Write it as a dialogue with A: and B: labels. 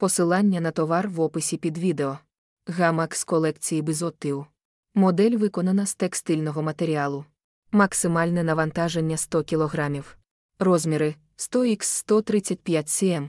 A: Посилання на товар в описі під відео. Гамак з колекції Бізотиу. Модель виконана з текстильного матеріалу. Максимальне навантаження 100 кг. Розміри 100 х 135 cm.